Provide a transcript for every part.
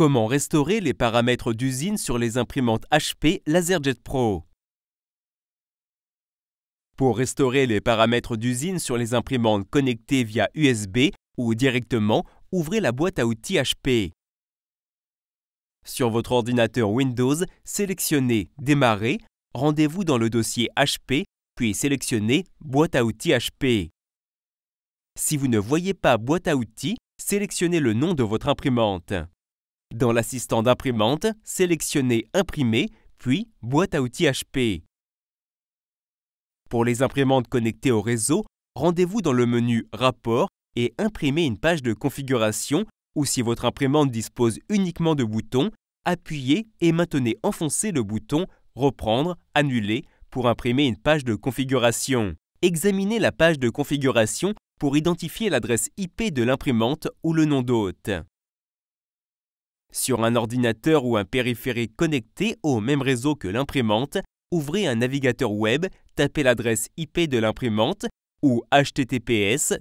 Comment restaurer les paramètres d'usine sur les imprimantes HP LaserJet Pro Pour restaurer les paramètres d'usine sur les imprimantes connectées via USB ou directement, ouvrez la boîte à outils HP. Sur votre ordinateur Windows, sélectionnez Démarrer, rendez-vous dans le dossier HP, puis sélectionnez Boîte à outils HP. Si vous ne voyez pas Boîte à outils, sélectionnez le nom de votre imprimante. Dans l'assistant d'imprimante, sélectionnez Imprimer, puis Boîte à outils HP. Pour les imprimantes connectées au réseau, rendez-vous dans le menu Rapport et imprimez une page de configuration ou si votre imprimante dispose uniquement de boutons, appuyez et maintenez enfoncé le bouton Reprendre, Annuler pour imprimer une page de configuration. Examinez la page de configuration pour identifier l'adresse IP de l'imprimante ou le nom d'hôte. Sur un ordinateur ou un périphérique connecté au même réseau que l'imprimante, ouvrez un navigateur web, tapez l'adresse IP de l'imprimante ou https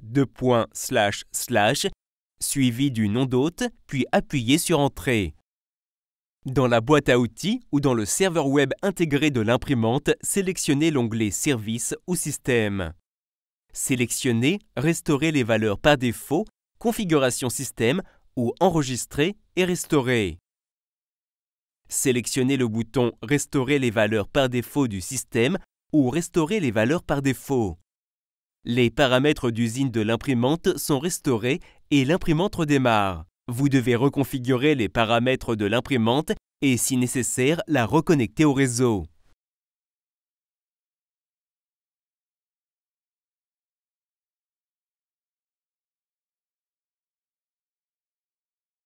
suivi du nom d'hôte, puis appuyez sur Entrée. Dans la boîte à outils ou dans le serveur web intégré de l'imprimante, sélectionnez l'onglet Service ou Système. Sélectionnez Restaurer les valeurs par défaut, Configuration système ou Enregistrer et restaurer. Sélectionnez le bouton Restaurer les valeurs par défaut du système ou Restaurer les valeurs par défaut. Les paramètres d'usine de l'imprimante sont restaurés et l'imprimante redémarre. Vous devez reconfigurer les paramètres de l'imprimante et si nécessaire la reconnecter au réseau.